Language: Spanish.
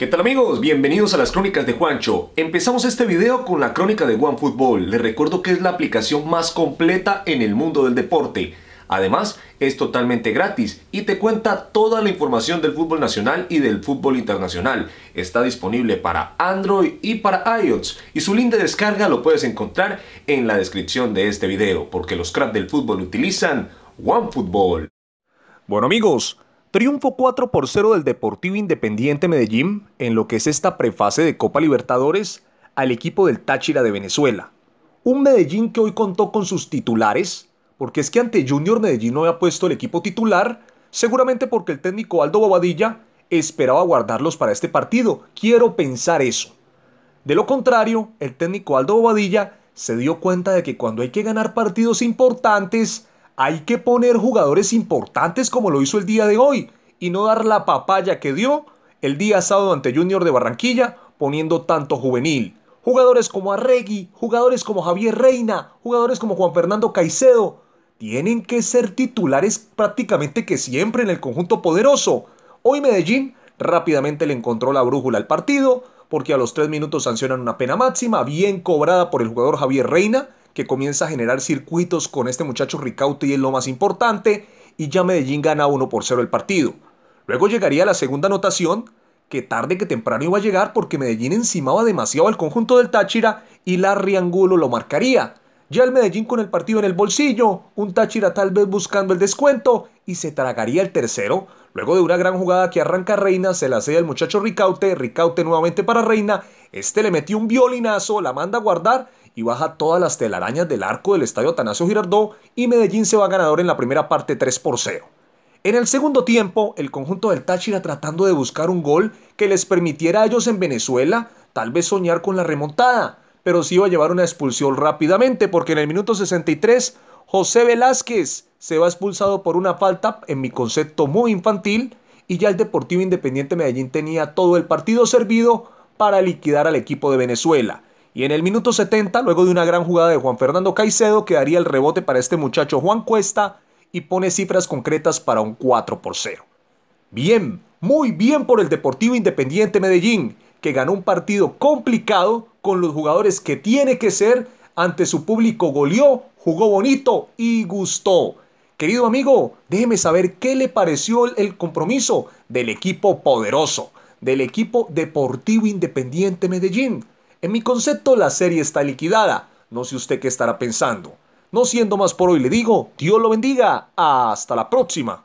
¿Qué tal amigos? Bienvenidos a las crónicas de Juancho. Empezamos este video con la crónica de OneFootball. Les recuerdo que es la aplicación más completa en el mundo del deporte. Además, es totalmente gratis y te cuenta toda la información del fútbol nacional y del fútbol internacional. Está disponible para Android y para iOS y su link de descarga lo puedes encontrar en la descripción de este video porque los cracks del fútbol utilizan OneFootball. Bueno amigos, Triunfo 4 por 0 del Deportivo Independiente Medellín en lo que es esta prefase de Copa Libertadores al equipo del Táchira de Venezuela. Un Medellín que hoy contó con sus titulares, porque es que ante Junior Medellín no había puesto el equipo titular, seguramente porque el técnico Aldo Bobadilla esperaba guardarlos para este partido. Quiero pensar eso. De lo contrario, el técnico Aldo Bobadilla se dio cuenta de que cuando hay que ganar partidos importantes, hay que poner jugadores importantes como lo hizo el día de hoy y no dar la papaya que dio el día sábado ante Junior de Barranquilla poniendo tanto juvenil. Jugadores como Arregui, jugadores como Javier Reina, jugadores como Juan Fernando Caicedo, tienen que ser titulares prácticamente que siempre en el conjunto poderoso. Hoy Medellín rápidamente le encontró la brújula al partido porque a los tres minutos sancionan una pena máxima bien cobrada por el jugador Javier Reina que comienza a generar circuitos con este muchacho Ricaute y es lo más importante, y ya Medellín gana 1 por 0 el partido. Luego llegaría la segunda anotación, que tarde que temprano iba a llegar porque Medellín encimaba demasiado al conjunto del Táchira y Larry Angulo lo marcaría. Ya el Medellín con el partido en el bolsillo, un Táchira tal vez buscando el descuento y se tragaría el tercero. Luego de una gran jugada que arranca Reina, se la cede el muchacho Ricaute, Ricaute nuevamente para Reina, este le metió un violinazo, la manda a guardar y baja todas las telarañas del arco del estadio Atanasio Girardot y Medellín se va ganador en la primera parte 3 por 0. En el segundo tiempo, el conjunto del Táchira tratando de buscar un gol que les permitiera a ellos en Venezuela tal vez soñar con la remontada, pero sí iba a llevar una expulsión rápidamente porque en el minuto 63 José Velázquez se va expulsado por una falta, en mi concepto muy infantil, y ya el Deportivo Independiente Medellín tenía todo el partido servido para liquidar al equipo de Venezuela. Y en el minuto 70, luego de una gran jugada de Juan Fernando Caicedo, quedaría el rebote para este muchacho Juan Cuesta y pone cifras concretas para un 4 por 0. Bien, muy bien por el Deportivo Independiente Medellín, que ganó un partido complicado con los jugadores que tiene que ser ante su público goleó, jugó bonito y gustó. Querido amigo, déjeme saber qué le pareció el compromiso del equipo poderoso, del equipo Deportivo Independiente Medellín. En mi concepto, la serie está liquidada. No sé usted qué estará pensando. No siendo más por hoy, le digo, Dios lo bendiga. Hasta la próxima.